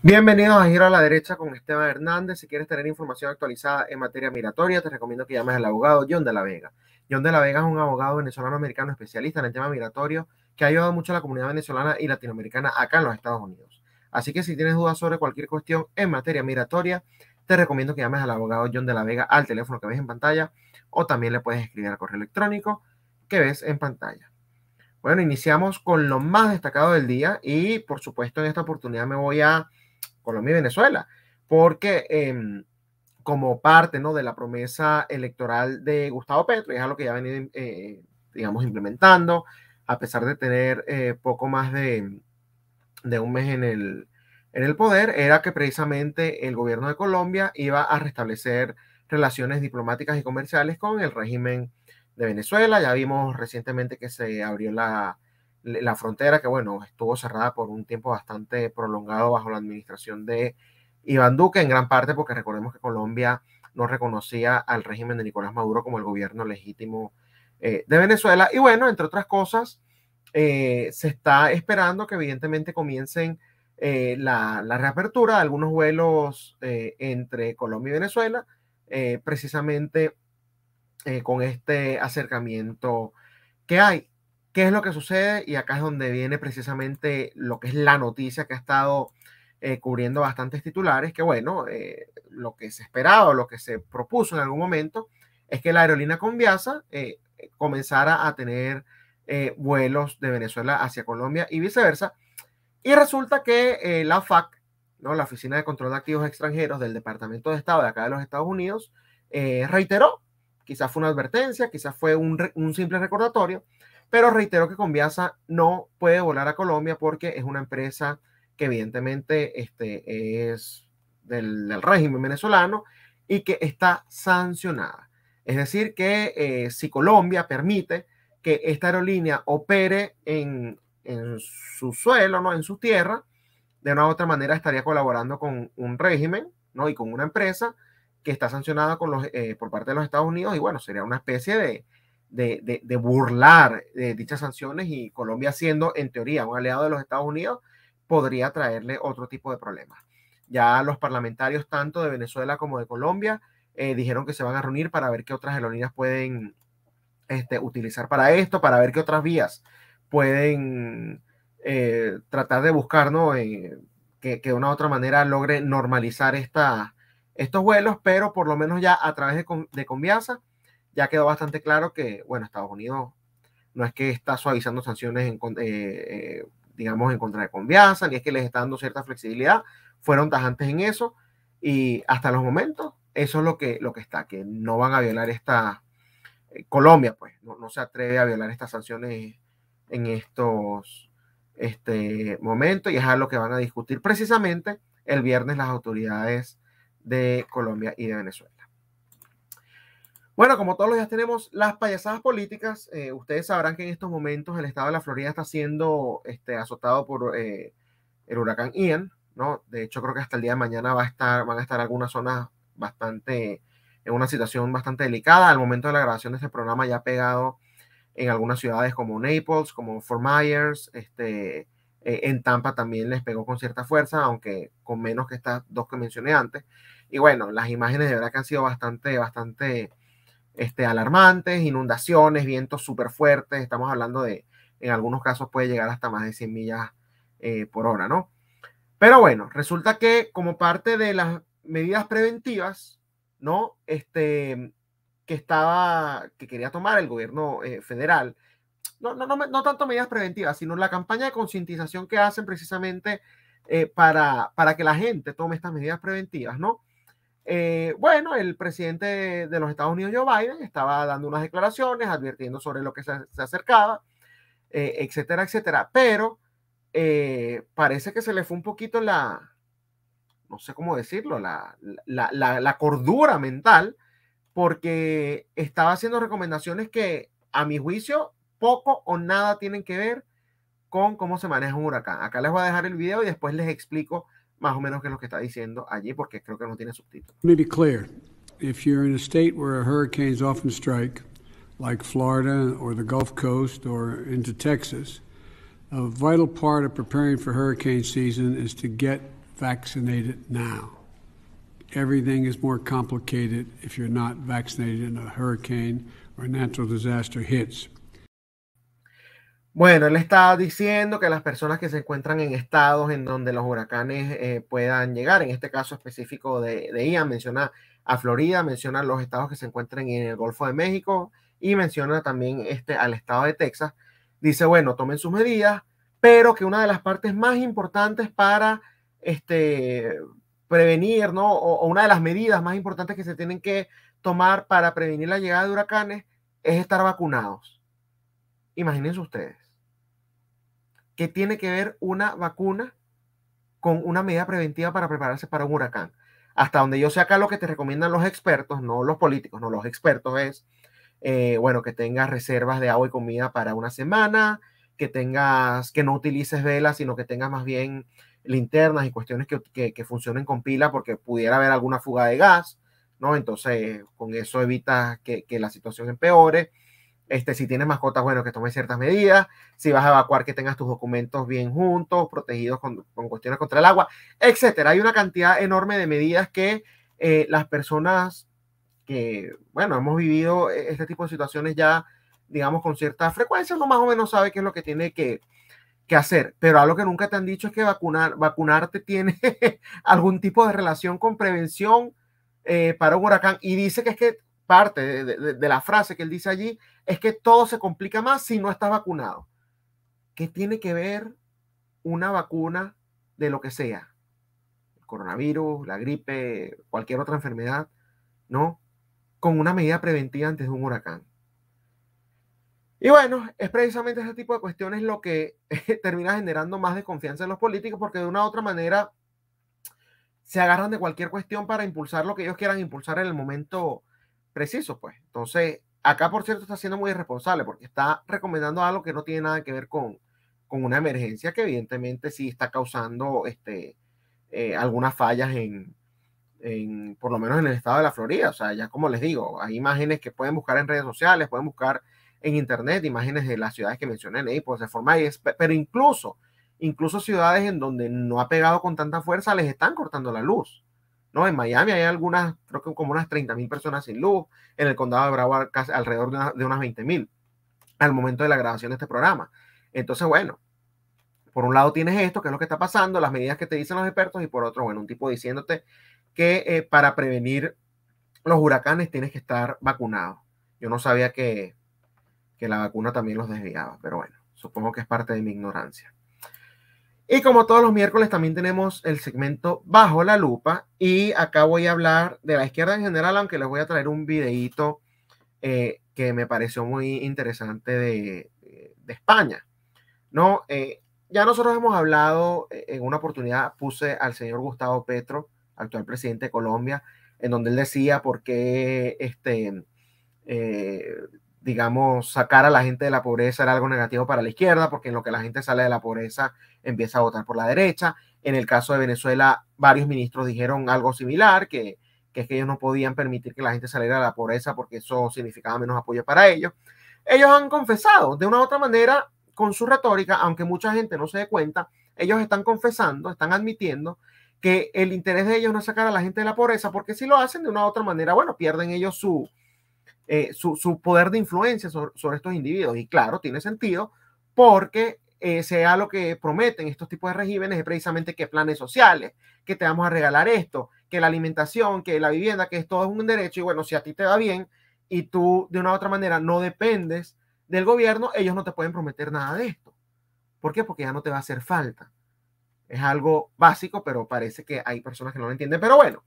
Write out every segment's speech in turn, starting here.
Bienvenidos a Giro a la Derecha con Esteban Hernández. Si quieres tener información actualizada en materia migratoria, te recomiendo que llames al abogado John de la Vega. John de la Vega es un abogado venezolano-americano especialista en el tema migratorio que ha ayudado mucho a la comunidad venezolana y latinoamericana acá en los Estados Unidos. Así que si tienes dudas sobre cualquier cuestión en materia migratoria, te recomiendo que llames al abogado John de la Vega al teléfono que ves en pantalla o también le puedes escribir al correo electrónico que ves en pantalla. Bueno, iniciamos con lo más destacado del día y por supuesto en esta oportunidad me voy a Colombia y Venezuela porque... Em, como parte ¿no? de la promesa electoral de Gustavo Petro, y es algo que ya ha venido, eh, digamos, implementando, a pesar de tener eh, poco más de, de un mes en el, en el poder, era que precisamente el gobierno de Colombia iba a restablecer relaciones diplomáticas y comerciales con el régimen de Venezuela. Ya vimos recientemente que se abrió la, la frontera, que bueno, estuvo cerrada por un tiempo bastante prolongado bajo la administración de Iván Duque, en gran parte porque recordemos que Colombia no reconocía al régimen de Nicolás Maduro como el gobierno legítimo eh, de Venezuela. Y bueno, entre otras cosas, eh, se está esperando que evidentemente comiencen eh, la, la, reapertura de algunos vuelos entre Colombia y Venezuela, precisamente con este acercamiento que hay. ¿Qué es lo que sucede? Y acá es donde viene precisamente lo que es la noticia que ha estado eh, cubriendo bastantes titulares, que bueno, eh, lo que se esperaba, lo que se propuso en algún momento, es que la aerolínea Conviasa eh, comenzara a tener vuelos de Venezuela hacia Colombia y viceversa. Y resulta que la FAC, ¿no? la Oficina de Control de Activos Extranjeros del Departamento de Estado de acá de los Estados Unidos, reiteró, quizás fue una advertencia, quizás fue un, un simple recordatorio, pero reiteró que Conviasa no puede volar a Colombia porque es una empresa que evidentemente este, es del, régimen venezolano y que está sancionada. Es decir, que eh, si Colombia permite que esta aerolínea opere en, en su suelo, ¿no? en su tierra, de una u otra manera estaría colaborando con un régimen ¿no? y con una empresa que está sancionada con los, eh, por parte de los Estados Unidos y bueno, sería una especie de, de, de, de burlar de eh, dichas sanciones y Colombia siendo en teoría un aliado de los Estados Unidos podría traerle otro tipo de problemas. Ya los parlamentarios tanto de Venezuela como de Colombia eh, dijeron que se van a reunir para ver qué otras aerolíneas pueden este, utilizar para esto, para ver qué otras vías pueden eh, tratar de buscar, ¿no? Eh, que, de una u otra manera logre normalizar estos vuelos, pero por lo menos ya a través de, de Conviasa ya quedó bastante claro que, bueno, Estados Unidos no es que está suavizando sanciones en, digamos, en contra de confianza, ni es que les está dando cierta flexibilidad. Fueron tajantes en eso y hasta los momentos eso es lo que, lo que está, que no van a violar esta, eh, Colombia pues, no, se atreve a violar estas sanciones en estos este, momentos y es algo que van a discutir precisamente el viernes las autoridades de Colombia y de Venezuela. Bueno, como todos los días tenemos las payasadas políticas, eh, ustedes sabrán que en estos momentos el estado de la Florida está siendo este, azotado por eh, el huracán Ian, ¿no? De hecho, creo que hasta el día de mañana va a estar, van a estar algunas zonas bastante, en una situación bastante delicada. Al momento de la grabación de este programa ya ha pegado en algunas ciudades como Naples, como Fort Myers, este, eh, en Tampa también les pegó con cierta fuerza, aunque con menos que estas dos que mencioné antes. Y bueno, las imágenes de verdad que han sido bastante, bastante este, alarmantes, inundaciones, vientos súper fuertes, estamos hablando de, en algunos casos puede llegar hasta más de 100 millas eh, por hora, ¿no? Pero bueno, resulta que como parte de las medidas preventivas, ¿no? Este, que estaba, que quería tomar el gobierno eh, federal, no, no, tanto medidas preventivas, sino la campaña de concientización que hacen precisamente eh, para, para que la gente tome estas medidas preventivas, ¿no? Eh, bueno, el presidente de los Estados Unidos, Joe Biden, estaba dando unas declaraciones, advirtiendo sobre lo que se, acercaba, eh, etcétera, etcétera. Pero eh, parece que se le fue un poquito la, no sé cómo decirlo, la, la, la cordura mental, porque estaba haciendo recomendaciones que, a mi juicio, poco o nada tienen que ver con cómo se maneja un huracán. Acá les voy a dejar el video y después les explico más o menos que lo que está diciendo allí, porque creo que no tiene subtítulos. Let me be clear. If you're in a state where hurricanes often strike, like Florida or the Gulf Coast or into Texas, a vital part of preparing for hurricane season is to get vaccinated now. Everything is more complicated if you're not vaccinated and a hurricane or a natural disaster hits. Bueno, él está diciendo que las personas que se encuentran en estados en donde los huracanes eh, puedan llegar, en este caso específico de, de Ian, menciona a Florida, menciona los estados que se encuentran en el Golfo de México y menciona también este, al estado de Texas. Dice, bueno, tomen sus medidas, pero que una de las partes más importantes para este, prevenir, ¿no? o, una de las medidas más importantes que se tienen que tomar para prevenir la llegada de huracanes es estar vacunados. Imagínense ustedes. ¿Qué tiene que ver una vacuna con una medida preventiva para prepararse para un huracán? Hasta donde yo sé acá lo que te recomiendan los expertos, no los políticos, no los expertos es, eh, bueno, que tengas reservas de agua y comida para una semana, que tengas, que no utilices velas, sino que tengas más bien linternas y cuestiones que, funcionen con pila porque pudiera haber alguna fuga de gas, ¿no? Entonces, con eso evitas que, que la situación empeore. Este, si tienes mascotas, bueno, que tomes ciertas medidas. Si vas a evacuar, que tengas tus documentos bien juntos, protegidos con, cuestiones contra el agua, etcétera. Hay una cantidad enorme de medidas que eh, las personas que, bueno, hemos vivido e-, este tipo de situaciones ya, digamos, con cierta frecuencia, uno más o menos sabe qué es lo que tiene que, que hacer. Pero algo que nunca te han dicho es que vacunar, vacunarte tiene algún tipo de relación con prevención eh, para un huracán. Y dice que es que parte de, la frase que él dice allí, es que todo se complica más si no estás vacunado. ¿Qué tiene que ver una vacuna de lo que sea? El coronavirus, la gripe, cualquier otra enfermedad, ¿no? Con una medida preventiva antes de un huracán. Y bueno, es precisamente ese tipo de cuestiones lo que termina generando más desconfianza en los políticos, porque de una u otra manera se agarran de cualquier cuestión para impulsar lo que ellos quieran impulsar en el momento preciso, pues. Entonces, acá, por cierto, está siendo muy irresponsable porque está recomendando algo que no tiene nada que ver con, con una emergencia que evidentemente sí está causando este, eh, algunas fallas en, por lo menos en el estado de la Florida. O sea, ya como les digo, hay imágenes que pueden buscar en redes sociales, pueden buscar en internet, imágenes de las ciudades que mencioné ahí, pues de forma, pero incluso, incluso ciudades en donde no ha pegado con tanta fuerza, les están cortando la luz. En Miami hay algunas, creo que como unas 30.000 personas sin luz, en el condado de Broward alrededor de, unas 20.000 mil al momento de la grabación de este programa. Entonces, bueno, por un lado tienes esto, que es lo que está pasando, las medidas que te dicen los expertos, y por otro, bueno, un tipo diciéndote que eh, para prevenir los huracanes tienes que estar vacunado. Yo no sabía que, que la vacuna también los desviaba, pero bueno, supongo que es parte de mi ignorancia. Y como todos los miércoles también tenemos el segmento Bajo la Lupa y acá voy a hablar de la izquierda en general, aunque les voy a traer un videíto eh, que me pareció muy interesante de, España. No, eh, ya nosotros hemos hablado eh, en una oportunidad, puse al señor Gustavo Petro, actual presidente de Colombia, en donde él decía por qué este, digamos, sacar a la gente de la pobreza era algo negativo para la izquierda, porque en lo que la gente sale de la pobreza empieza a votar por la derecha. En el caso de Venezuela, varios ministros dijeron algo similar, que, que es que ellos no podían permitir que la gente saliera de la pobreza porque eso significaba menos apoyo para ellos. Ellos han confesado, de una u otra manera, con su retórica, aunque mucha gente no se dé cuenta, ellos están confesando, están admitiendo que el interés de ellos no es sacar a la gente de la pobreza, porque si lo hacen de una u otra manera, bueno, pierden ellos su, eh, su, poder de influencia sobre, estos individuos. Y claro, tiene sentido porque eh, sea lo que prometen estos tipos de regímenes es precisamente que planes sociales, que te vamos a regalar esto, que la alimentación, que la vivienda, que esto es un derecho. Y bueno, si a ti te va bien y tú de una u otra manera no dependes del gobierno, ellos no te pueden prometer nada de esto. ¿Por qué? Porque ya no te va a hacer falta. Es algo básico, pero parece que hay personas que no lo entienden. Pero bueno,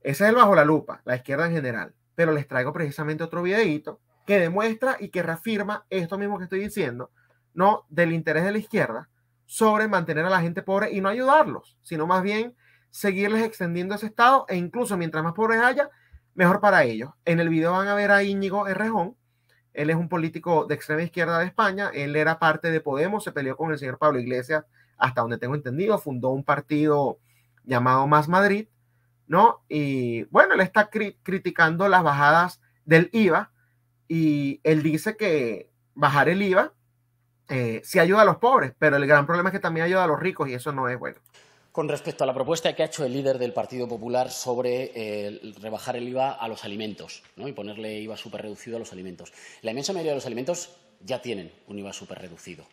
ese es el bajo la lupa, la izquierda en general pero les traigo precisamente otro videito que demuestra y que reafirma esto mismo que estoy diciendo, ¿no? Del interés de la izquierda sobre mantener a la gente pobre y no ayudarlos, sino más bien seguirles extendiendo ese estado e incluso mientras más pobres haya, mejor para ellos. En el video van a ver a Íñigo Errejón, él es un político de extrema izquierda de España, él era parte de Podemos, se peleó con el señor Pablo Iglesias, hasta donde tengo entendido, fundó un partido llamado Más Madrid, ¿no? Y bueno, él está criticando las bajadas del IVA y él dice que bajar el IVA eh, sí ayuda a los pobres, pero el gran problema es que también ayuda a los ricos y eso no es bueno. Con respecto a la propuesta que ha hecho el líder del Partido Popular sobre eh, rebajar el IVA a los alimentos ¿no? y ponerle IVA súper reducido a los alimentos, la inmensa mayoría de los alimentos ya tienen un IVA súper reducido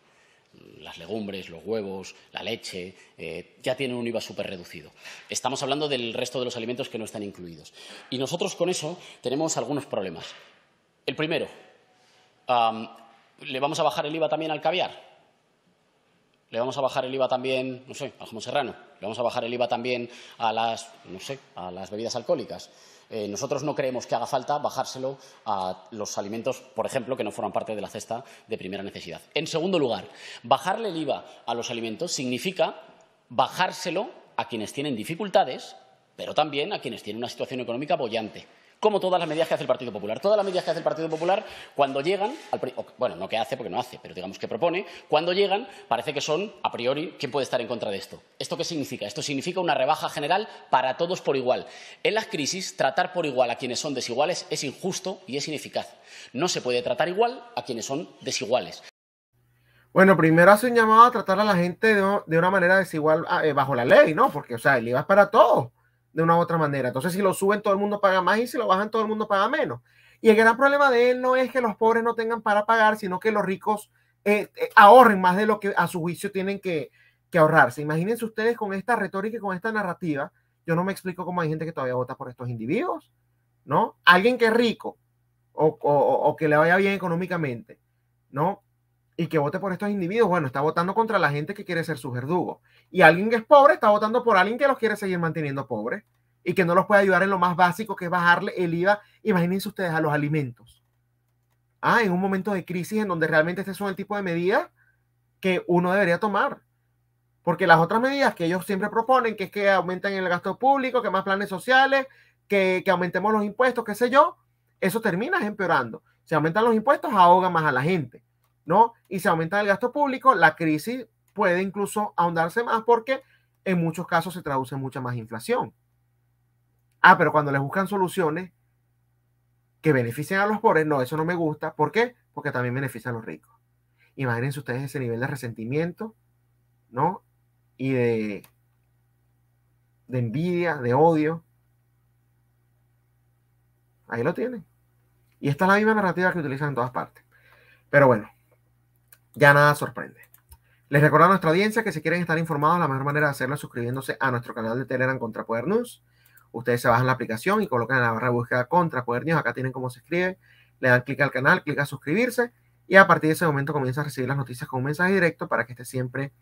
las legumbres, los huevos, la leche, eh, ya tienen un IVA súper reducido. Estamos hablando del resto de los alimentos que no están incluidos. Y nosotros con eso tenemos algunos problemas. El primero, ¿le vamos a bajar el IVA también al caviar? le vamos a bajar el IVA también, no sé, al jamón serrano, le vamos a bajar el IVA también a las, no sé, a las bebidas alcohólicas. Eh, nosotros no creemos que haga falta bajárselo a los alimentos, por ejemplo, que no forman parte de la cesta de primera necesidad. En segundo lugar, bajarle el IVA a los alimentos significa bajárselo a quienes tienen dificultades, pero también a quienes tienen una situación económica bollante como todas las medidas que hace el Partido Popular. Todas las medidas que hace el Partido Popular, cuando llegan, al, bueno, no que hace porque no hace, pero digamos que propone, cuando llegan, parece que son, a priori, ¿quién puede estar en contra de esto? ¿Esto qué significa? Esto significa una rebaja general para todos por igual. En las crisis, tratar por igual a quienes son desiguales es injusto y es ineficaz. No se puede tratar igual a quienes son desiguales. Bueno, primero hace un llamado a tratar a la gente de, una manera desigual ah, eh, bajo la ley, ¿no? Porque, o sea, el IVA es para todos de una u otra manera. Entonces, si lo suben, todo el mundo paga más y si lo bajan, todo el mundo paga menos. Y el gran problema de él no es que los pobres no tengan para pagar, sino que los ricos eh, eh, ahorren más de lo que a su juicio tienen que, que ahorrarse. Imagínense ustedes con esta retórica y con esta narrativa. Yo no me explico cómo hay gente que todavía vota por estos individuos, ¿no? Alguien que es rico o que le vaya bien económicamente, ¿no? y que vote por estos individuos, bueno, está votando contra la gente que quiere ser su verdugo. Y alguien que es pobre está votando por alguien que los quiere seguir manteniendo pobres y que no los puede ayudar en lo más básico, que es bajarle el IVA, imagínense ustedes, a los alimentos. Ah, en un momento de crisis en donde realmente este son el tipo de medidas que uno debería tomar. Porque las otras medidas que ellos siempre proponen, que es que aumenten el gasto público, que más planes sociales, que, que aumentemos los impuestos, qué sé yo, eso termina empeorando. Si aumentan los impuestos, ahoga más a la gente. ¿no? Y se aumenta el gasto público, la crisis puede incluso ahondarse más porque en muchos casos se traduce mucha más inflación. Ah, pero cuando les buscan soluciones que beneficien a los pobres, no, eso no me gusta. ¿Por qué? Porque también beneficia a los ricos. Imagínense ustedes ese nivel de resentimiento, ¿no? Y de, de envidia, de odio. Ahí lo tienen. Y esta es la misma narrativa que utilizan en todas partes. Pero bueno, ya nada sorprende. Les recuerdo a nuestra audiencia que si quieren estar informados, la mejor manera de hacerlo es suscribiéndose a nuestro canal de Telegram Contra Poder News. Ustedes se bajan la aplicación y colocan en la barra de búsqueda Contra Poder News. Acá tienen cómo se escribe. Le dan clic al canal, clic a suscribirse y a partir de ese momento comienza a recibir las noticias con un mensaje directo para que esté siempre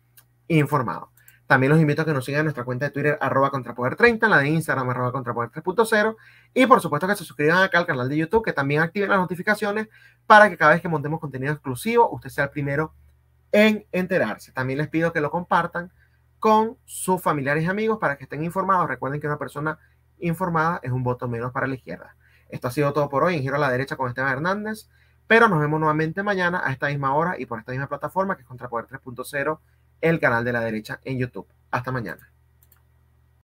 informado. También los invito a que nos sigan en nuestra cuenta de Twitter, arroba contrapoder30, la de Instagram, arroba contrapoder3.0. Y por supuesto que se suscriban acá al canal de YouTube, que también activen las notificaciones para que cada vez que montemos contenido exclusivo, usted sea el primero en enterarse. También les pido que lo compartan con sus familiares y amigos para que estén informados. Recuerden que una persona informada es un voto menos para la izquierda. Esto ha sido todo por hoy en Giro a la Derecha con Esteban Hernández, pero nos vemos nuevamente mañana a esta misma hora y por esta misma plataforma que es Contrapoder 3.0 el canal de la derecha en YouTube. Hasta mañana.